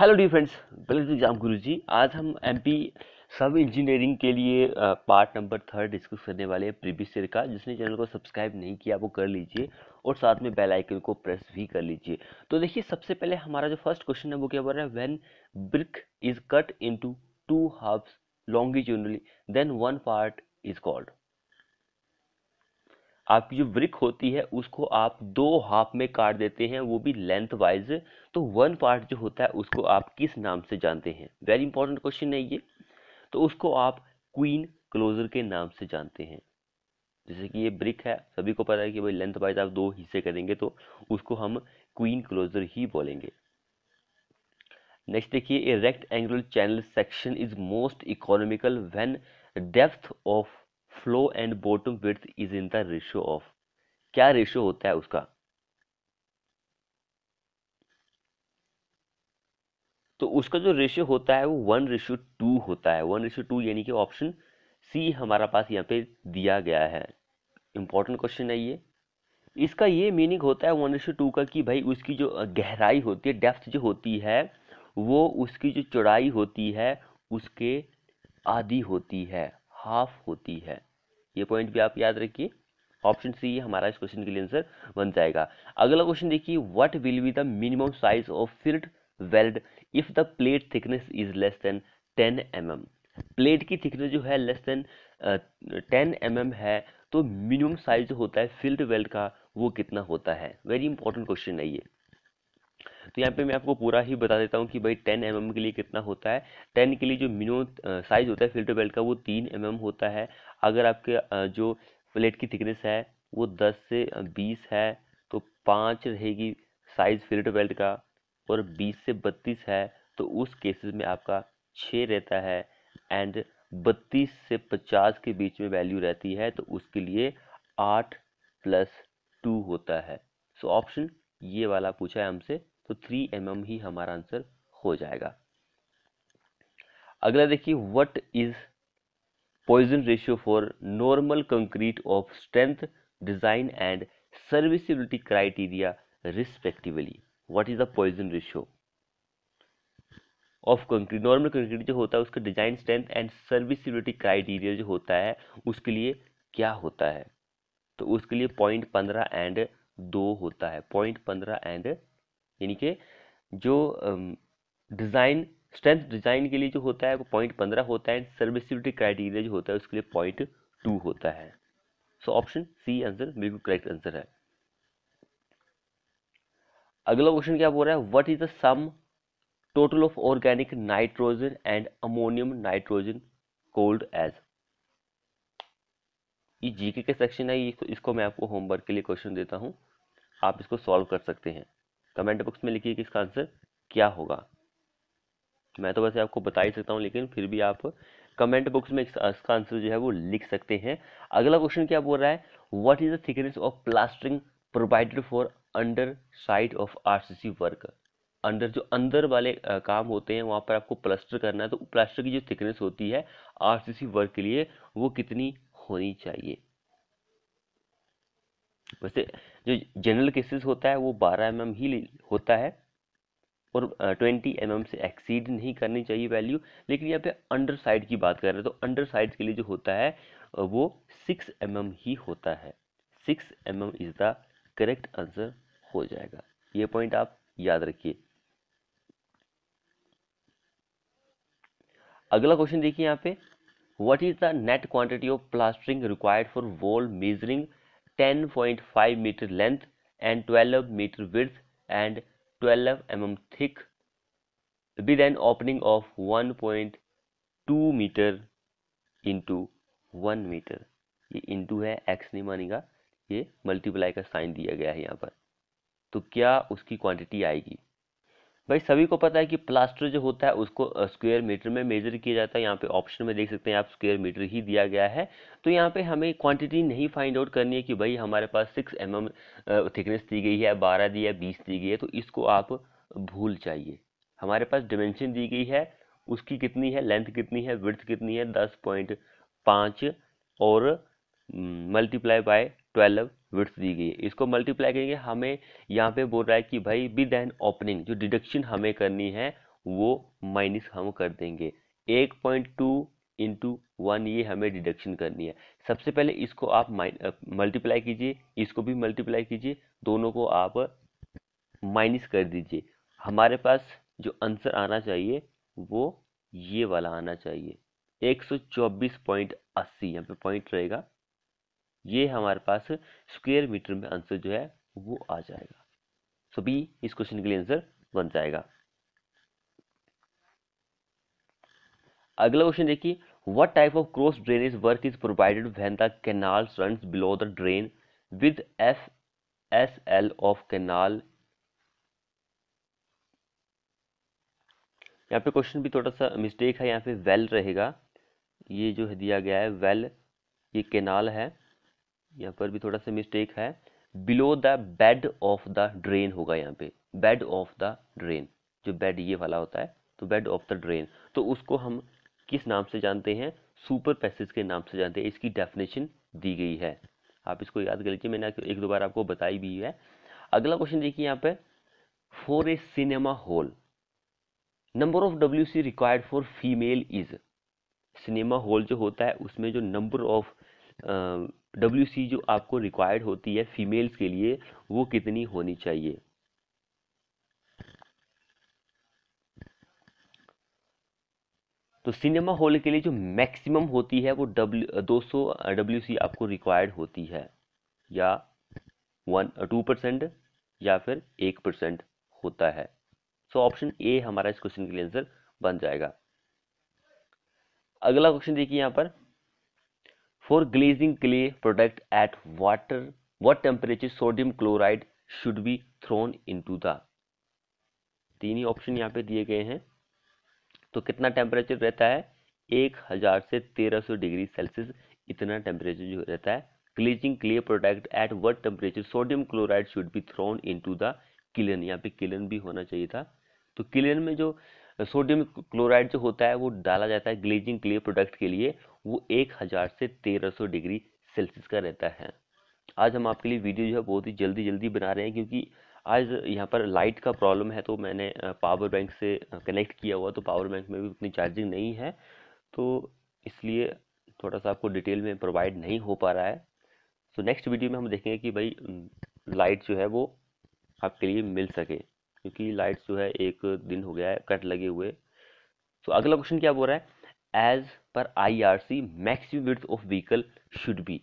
hello dear friends welcome exam Guru ji आज हम MP सब इंजीनियरिंग के लिए पार्ट नंबर थर्ड डिस्कस करने वाले हैं प्रीवियस ईयर का जिसने चैनल को सब्सक्राइब नहीं किया वो कर लीजिए और साथ में बेल आइकन को प्रेस भी कर लीजिए तो देखिए सबसे पहले हमारा जो फर्स्ट क्वेश्चन है वो क्या बोल रहा है when brick is cut into two halves longitudinally then one part is called आपकी जो ब्रिक होती है उसको आप दो हाफ में काट देते हैं वो भी लेंथ वाइज तो वन पार्ट जो होता है उसको आप किस नाम से जानते हैं वेरी इंपॉर्टेंट क्वेश्चन है ये तो उसको आप क्वीन क्लोजर के नाम से जानते हैं जैसे कि ये ब्रिक है सभी को पता है कि भाई लेंथ वाइज आप दो हिस्से करेंगे तो उसको हम क्वीन क्लोजर ही बोलेंगे नेक्स्ट देखिए a rectangular channel section is most economical when depth of flow and bottom width is in the ratio of क्या रेशियो होता है उसका तो उसका जो रेशियो होता है वो वन रेशियो टू होता है वन रेशियो टू यानी कि ऑप्शन सी हमारा पास यहाँ पे दिया गया है इम्पोर्टेंट क्वेश्चन है ये इसका ये मीनिंग होता है वन रेशियो टू का कि भाई उसकी जो गहराई होती है डेप्थ जो होती है वो उसकी जो चौड़ाई होती है उसके आधी होती है हाफ होती है ये पॉइंट भी आप याद रखिए ऑप्शन सी हमारा इस क्वेश्चन के लिए आंसर बन जाएगा अगला क्वेश्चन देखिए what will be the minimum size of fillet weld if the plate thickness is less than ten M M plate की थिकनेस जो है less than ten M M है तो मिनिमम साइज जो होता है फिल्ड वेल्ड का वो कितना होता है वेरी इंपॉर्टेंट क्वेश्चन है ये तो यहाँ पे मैं आपको पूरा ही बता देता हूँ कि भाई 10 एम mm के लिए कितना होता है 10 के लिए जो मिनिमम साइज़ होता है फिल्टर बेल्ट का वो 3 एम mm होता है अगर आपके जो प्लेट की थिकनेस है वो 10 से 20 है तो पाँच रहेगी साइज़ फिल्टर बेल्ट का और 20 से 32 है तो उस केसेस में आपका छः रहता है एंड 32 से 50 के बीच में वैल्यू रहती है तो उसके लिए आठ प्लस टू होता है सो so ऑप्शन ये वाला पूछा है हमसे तो थ्री एम mm ही हमारा आंसर हो जाएगा अगला देखिए what is Poisson ratio for normal concrete of strength design and serviceability criteria respectively what is the Poisson ratio of concrete normal concrete जो होता है उसका design strength and serviceability criteria जो होता है उसके लिए क्या होता है तो उसके लिए पॉइंट पंद्रह एंड दो होता है पॉइंट पंद्रह एंड यानी कि जो डिज़ाइन स्ट्रेंथ डिज़ाइन के लिए जो होता है वो पॉइंट पंद्रह होता है एंड सर्विसिबिलिटी क्राइटेरिया जो होता है उसके लिए पॉइंट टू होता है सो ऑप्शन सी आंसर बिल्कुल करेक्ट आंसर है अगला क्वेश्चन क्या बोल रहा है what is the sum total of organic nitrogen and ammonium nitrogen called as ये जीके के सेक्शन है इसको मैं आपको होमवर्क के लिए क्वेश्चन देता हूँ आप इसको सॉल्व कर सकते हैं कमेंट बॉक्स में लिखिए कि इसका आंसर क्या होगा मैं तो वैसे आपको बता ही सकता हूँ लेकिन फिर भी आप कमेंट बॉक्स में इसका आंसर जो है वो लिख सकते हैं अगला क्वेश्चन क्या बोल रहा है what is the thickness of plastering provided for under side of RCC work under जो अंदर वाले काम होते हैं वहाँ पर आपको प्लास्टर करना है तो प्लास्टर की जो थिकनेस होती है आरसीसी वर्क के लिए वो कितनी होनी चाहिए वैसे जो जनरल केसेस होता है वो 12 एम mm ही होता है और 20 एम mm से एक्सीड नहीं करनी चाहिए वैल्यू लेकिन यहाँ पे अंडर साइड की बात कर रहे हैं तो अंडर साइड के लिए जो होता है वो 6 एम mm ही होता है 6 M mm is the correct answer हो जाएगा ये पॉइंट आप याद रखिए अगला क्वेश्चन देखिए यहाँ पे what is the net quantity of plastering required for wall measuring 10.5 meter length and 12 meter width and 12 mm thick with an opening of 1.2 meter into 1 meter ये इंटू है एक्स नहीं मानेगा ये मल्टीप्लाई का साइन दिया गया है यहाँ पर तो क्या उसकी क्वांटिटी आएगी भाई सभी को पता है कि प्लास्टर जो होता है उसको स्क्वायर मीटर में मेजर किया जाता है यहाँ पे ऑप्शन में देख सकते हैं आप स्क्वायर मीटर ही दिया गया है तो यहाँ पे हमें क्वांटिटी नहीं फाइंड आउट करनी है कि भाई हमारे पास सिक्स एम एम थिकनेस दी गई है बारह दी है बीस दी गई है तो इसको आप भूल जाइए हमारे पास डिमेंशन दी गई है उसकी कितनी है लेंथ कितनी है विर्थ कितनी है दस पॉइंट पाँच और मल्टीप्लाई बाय ट्वेल्व विड्स दी गई है इसको मल्टीप्लाई करेंगे हमें यहाँ पे बोल रहा है कि भाई विद एन ओपनिंग जो डिडक्शन हमें करनी है वो माइनस हम कर देंगे एक पॉइंट टू इंटू वन ये हमें डिडक्शन करनी है सबसे पहले इसको आप मल्टीप्लाई कीजिए इसको भी मल्टीप्लाई कीजिए दोनों को आप माइनस कर दीजिए हमारे पास जो आंसर आना चाहिए वो ये वाला आना चाहिए एक सौ चौबीस पॉइंट अस्सी यहाँ पे पॉइंट रहेगा ये हमारे पास स्क्वेयर मीटर में आंसर जो है वो आ जाएगा सो बी इस क्वेश्चन के लिए आंसर बन जाएगा अगला क्वेश्चन देखिए of cross drainage work is provided when the canal run below the drain with F S L of canal यहाँ पे क्वेश्चन भी थोड़ा सा मिस्टेक है यहाँ पे वेल रहेगा ये जो है दिया गया है वेल ये केनाल है यहाँ पर भी थोड़ा सा मिस्टेक है below the bed of the drain होगा यहाँ पे बेड ऑफ द ड्रेन जो बेड ये वाला होता है तो बेड ऑफ द ड्रेन तो उसको हम किस नाम से जानते हैं सुपर पैसेज के नाम से जानते हैं इसकी डेफिनेशन दी गई है आप इसको याद कर लीजिए मैंने एक दो बार आपको बताई भी है अगला क्वेश्चन देखिए यहाँ पे for a cinema hall number of W C required for female is cinema hall जो होता है उसमें जो नंबर ऑफ डब्ल्यू सी जो आपको रिक्वायर्ड होती है फीमेल्स के लिए वो कितनी होनी चाहिए तो सिनेमा हॉल के लिए जो मैक्सिमम होती है वो डब्ल्यू दो सौ डब्ल्यू सी आपको रिक्वायर्ड होती है या वन टू परसेंट या फिर एक परसेंट होता है सो ऑप्शन ए हमारा इस क्वेश्चन के लिए आंसर बन जाएगा अगला क्वेश्चन देखिए यहाँ पर For clay product at water what temperature sodium chloride should be thrown into the तीन ही ऑप्शन यहाँ पे दिए गए हैं तो कितना टेम्परेचर रहता है एक हज़ार से तेरह सौ डिग्री सेल्सियस इतना टेम्परेचर जो रहता है glazing clay product at what temperature sodium chloride should be thrown into the kiln यहाँ पे किलन भी होना चाहिए था तो किलन में जो सोडियम क्लोराइड जो होता है वो डाला जाता है ग्लेजिंग क्ले प्रोडक्ट के लिए वो एक हज़ार से तेरह सौ डिग्री सेल्सियस का रहता है आज हम आपके लिए वीडियो जो है बहुत ही जल्दी जल्दी बना रहे हैं क्योंकि आज यहाँ पर लाइट का प्रॉब्लम है तो मैंने पावर बैंक से कनेक्ट किया हुआ तो पावर बैंक में भी उतनी चार्जिंग नहीं है तो इसलिए थोड़ा सा आपको डिटेल में प्रोवाइड नहीं हो पा रहा है तो नेक्स्ट वीडियो में हम देखेंगे कि भाई लाइट जो है वो आपके लिए मिल सके क्योंकि लाइट जो है एक दिन हो गया है कट लगे हुए तो अगला क्वेश्चन क्या बोल रहा है as per I R C maximum विर्थ of vehicle should be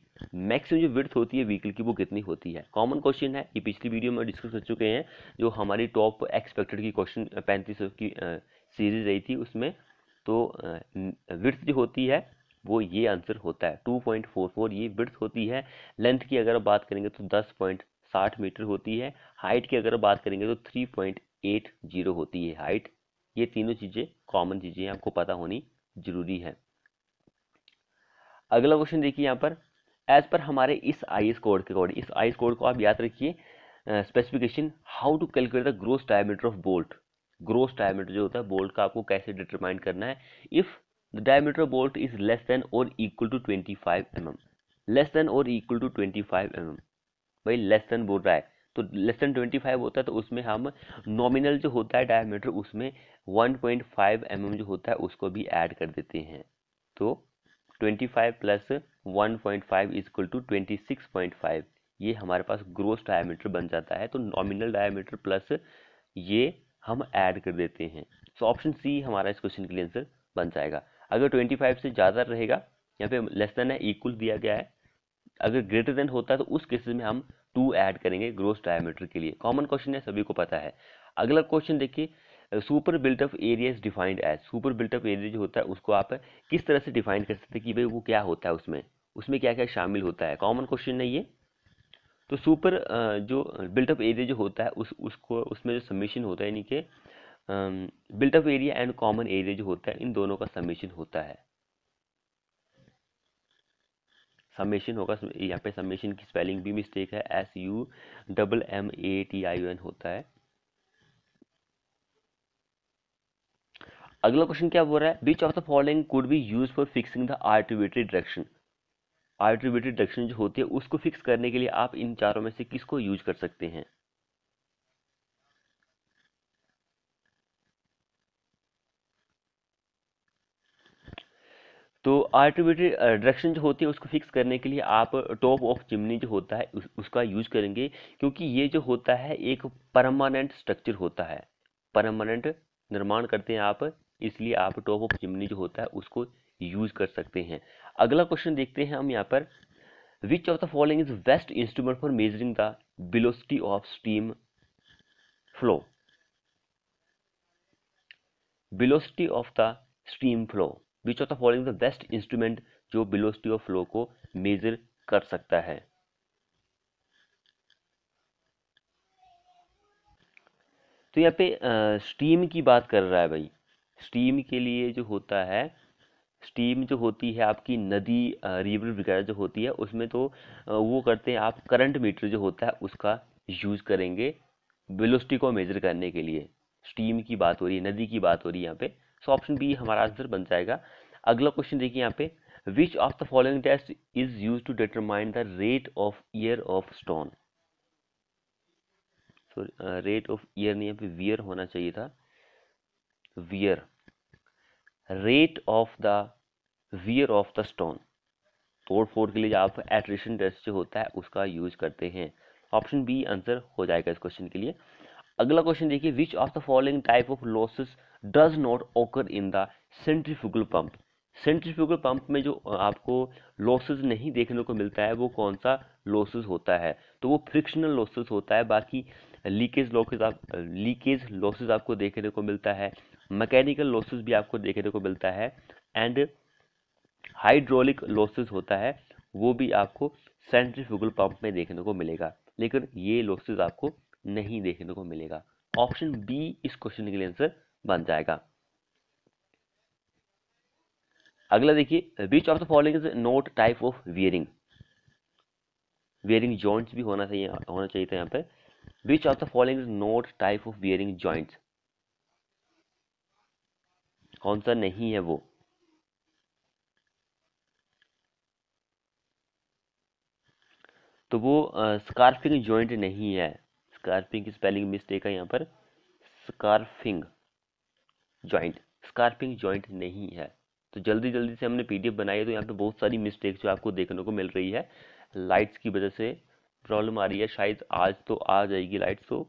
maximum जो विर्थ होती है व्हीकल की वो कितनी होती है कॉमन क्वेश्चन है ये पिछली वीडियो में डिस्कस कर चुके हैं जो हमारी टॉप एक्सपेक्टेड की क्वेश्चन पैंतीस की सीरीज रही थी उसमें तो विर्थ जो होती है वो ये आंसर होता है 2.44 ये विर्थ होती है लेंथ की अगर बात करेंगे तो 10.60 मीटर होती है हाइट की अगर बात करेंगे तो 3.80 होती है हाइट ये तीनों चीज़ें कॉमन चीज़ें आपको पता होनी जरूरी है अगला क्वेश्चन देखिए यहाँ पर एज पर हमारे इस आई एस कोड के कोड इस आई एस कोड को आप याद रखिए specification how to calculate the gross diameter of bolt gross diameter जो होता है बोल्ट का आपको कैसे डिटरमाइन करना है if the diameter of bolt is less than और equal to twenty five M M less than और equal to twenty five M M भाई लेस देन बोल रहा है तो लेस देन ट्वेंटी फाइव होता है तो उसमें हम नॉमिनल जो होता है डायमीटर उसमें one point five M M जो होता है उसको भी ऐड कर देते हैं तो twenty five plus one point five is equal to twenty six point five ये हमारे पास ग्रोस डायमीटर बन जाता है तो नॉमिनल डायमीटर प्लस ये हम ऐड कर देते हैं सो ऑप्शन सी हमारा इस क्वेश्चन के लिए आंसर बन जाएगा अगर ट्वेंटी फाइव से ज़्यादा रहेगा यहाँ पे लेस देन है इक्वल दिया गया है अगर ग्रेटर देन होता है तो उस केसेस में हम टू ऐड करेंगे ग्रोस डायमीटर के लिए कॉमन क्वेश्चन है सभी को पता है अगला क्वेश्चन देखिए super built up area is defined as super built up area जो होता है उसको आप किस तरह से डिफाइन कर सकते हैं कि भाई वो क्या होता है उसमें उसमें क्या क्या शामिल होता है कॉमन क्वेश्चन है ये तो सुपर जो बिल्टअप एरिया जो होता है उस उसको उसमें जो सबमिशन होता है यानी कि built up area and common area जो होता है इन दोनों का सबमिशन होता है समेशन होगा यहाँ पे समेशन की स्पेलिंग भी मिस्टेक है S U double M A T I N होता है अगला क्वेश्चन क्या बोल रहा है which of the following could be use for fixing the arbitrary direction arbitrary direction जो होती है उसको फिक्स करने के लिए आप इन चारों में से किसको यूज कर सकते हैं तो आर्टिवेटेड डायरेक्शन जो होती है उसको फिक्स करने के लिए आप टॉप ऑफ चिमनी जो होता है उस, उसका यूज करेंगे क्योंकि ये जो होता है एक परमानेंट स्ट्रक्चर होता है परमानेंट निर्माण करते हैं आप इसलिए आप टॉप ऑफ चिमनी जो होता है उसको यूज कर सकते हैं अगला क्वेश्चन देखते हैं हम यहाँ पर which of the following is best instrument for measuring the velocity of steam flow velocity of the steam flow which of the following the best instrument जो बिलोस्टी ऑफ फ्लो को मेजर कर सकता है तो यहाँ पे स्टीम की बात कर रहा है भाई स्टीम के लिए जो होता है स्टीम जो होती है आपकी नदी रिवर वगैरह जो होती है उसमें तो वो करते हैं आप करंट मीटर जो होता है उसका यूज़ करेंगे बिलोस्टी को मेज़र करने के लिए स्टीम की बात हो रही है नदी की बात हो रही है यहाँ पे सो ऑप्शन बी हमारा आंसर बन जाएगा अगला क्वेश्चन देखिए यहाँ पे which of the following test is use to determine the rate of year of stone so rate of year नहीं पे वियर होना चाहिए था wear rate of the wear of the stone तोड़ फोड़ के लिए जो आप एट्रिशन टेस्ट जो होता है उसका यूज करते हैं ऑप्शन बी आंसर हो जाएगा इस क्वेश्चन के लिए अगला क्वेश्चन देखिए which of the following type of losses does not occur in the centrifugal pump centrifugal pump में जो आपको लॉसेज नहीं देखने को मिलता है वो कौन सा लॉसेस होता है तो वो फ्रिक्शनल लॉसेस होता है बाकी लीकेज लॉसेज आप लीकेज लॉसेज आपको देखने को मिलता है मैकेनिकल लॉसेज भी आपको देखने को मिलता है एंड हाइड्रोलिक लॉसेज होता है वो भी आपको सेंट्रीफ्यूगल पंप में देखने को मिलेगा लेकिन ये लॉसेज आपको नहीं देखने को मिलेगा ऑप्शन बी इस क्वेश्चन के लिए आंसर बन जाएगा अगला देखिए which of the following is not type of bearing bearing joints भी होना चाहिए होना चाहिए था यहाँ पे which of the following is not type of bearing joints कौन सा नहीं है वो तो वो स्कार्फिंग uh, जॉइंट नहीं है स्कार्पिंग की स्पेलिंग मिस्टेक है यहाँ पर स्कार्फिंग जॉइंट स्कार्पिंग जॉइंट नहीं है तो जल्दी जल्दी से हमने पीडीएफ बनाई है तो यहाँ पे बहुत सारी मिस्टेक जो आपको देखने को मिल रही है लाइट्स की वजह से प्रॉब्लम आ रही है शायद आज तो आ जाएगी लाइट्स तो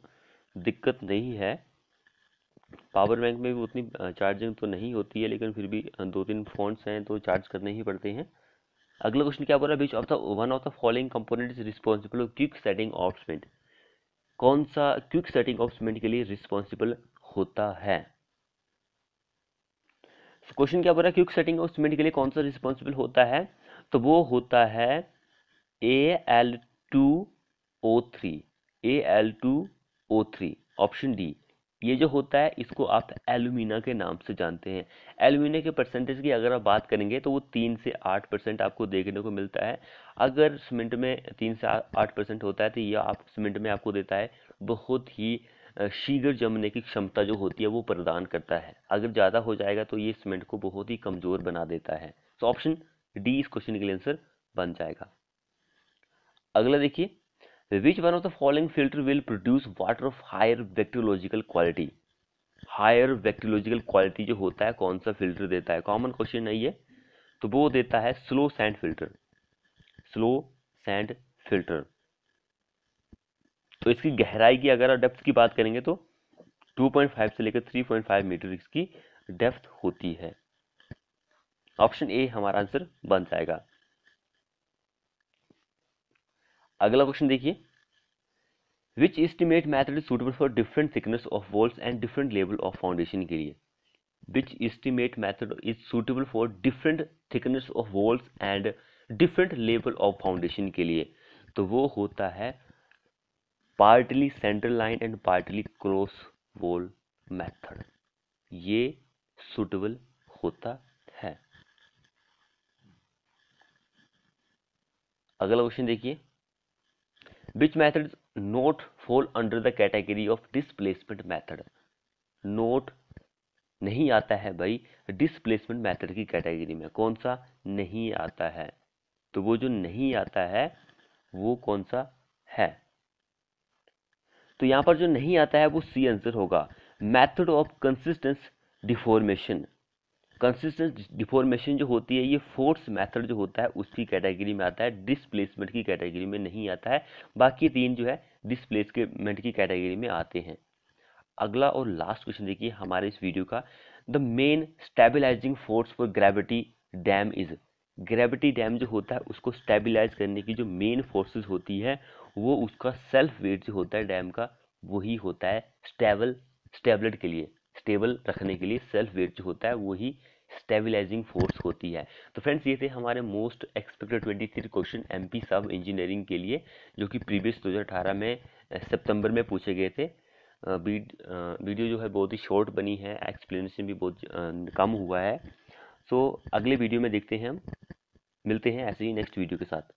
दिक्कत नहीं है पावर बैंक में भी उतनी चार्जिंग तो नहीं होती है लेकिन फिर भी दो तीन फोन्स हैं तो चार्ज करने ही पड़ते हैं अगला क्वेश्चन क्या बोल रहा है which of the one of the following component is responsible quick setting spent कौन सा क्विक सेटिंग ऑफ सीमेंट के लिए रिस्पॉन्सिबल होता है तो क्वेश्चन क्या बोला क्विक सेटिंग ऑफ सीमेंट के लिए कौन सा रिस्पॉन्सिबल होता है तो वो होता है A L two O three A L two O three option D ये जो होता है इसको आप एलुमिना के नाम से जानते हैं एलुमिना के परसेंटेज की अगर आप बात करेंगे तो वो तीन से आठ परसेंट आपको देखने को मिलता है अगर सीमेंट में तीन से आठ परसेंट होता है तो यह आप सीमेंट में आपको देता है बहुत ही शीघ्र जमने की क्षमता जो होती है वो प्रदान करता है अगर ज़्यादा हो जाएगा तो ये सीमेंट को बहुत ही कमज़ोर बना देता है तो ऑप्शन डी इस क्वेश्चन के लिए आंसर बन जाएगा अगला देखिए which one of the following filter will produce water of higher bacteriological quality higher bacteriological quality जो होता है कौन सा फिल्टर देता है कॉमन क्वेश्चन नहीं है तो वो देता है slow sand filter slow sand filter तो इसकी गहराई की अगर डेप्थ की बात करेंगे तो 2.5 से लेकर 3.5 मीटर इसकी डेप्थ होती है ऑप्शन ए हमारा आंसर बन जाएगा अगला क्वेश्चन देखिए which estimate method is suitable for different thickness of walls and different level of foundation के लिए which estimate method is suitable for different thickness of walls and different level of foundation के लिए तो वो होता है partly central line and partly cross wall method ये suitable होता है अगला क्वेश्चन देखिए which method not fall under the category of displacement method not नहीं आता है भाई डिसप्लेसमेंट मैथड की कैटेगरी में कौन सा नहीं आता है तो वो जो नहीं आता है वो कौन सा है तो यहां पर जो नहीं आता है वो सी आंसर होगा method of consistence deformation consistence deformation जो होती है ये फोर्स मेथड जो होता है उसकी कैटेगरी में आता है डिसप्लेसमेंट की कैटेगरी में नहीं आता है बाकी तीन जो है डिसप्लेसमेंट की कैटेगरी में आते हैं अगला और लास्ट क्वेश्चन देखिए हमारे इस वीडियो का the main stabilising force for gravity dam is gravity dam जो होता है उसको स्टेबलाइज करने की जो मेन फोर्सेस होती है वो उसका सेल्फ वेट जो होता है डैम का वही होता है स्टेबल स्टेबलेट के लिए स्टेबल रखने के लिए सेल्फ वेट जो होता है वही स्टेबलाइजिंग फोर्स होती है तो फ्रेंड्स ये थे हमारे most expected twenty three question M P sub engineering के लिए जो कि प्रीवियस दो हज़ार अठारह में सितंबर में पूछे गए थे वीडियो जो है बहुत ही शॉर्ट बनी है एक्सप्लेनेशन भी बहुत कम हुआ है सो अगले वीडियो में देखते हैं हम मिलते हैं ऐसे ही नेक्स्ट वीडियो के साथ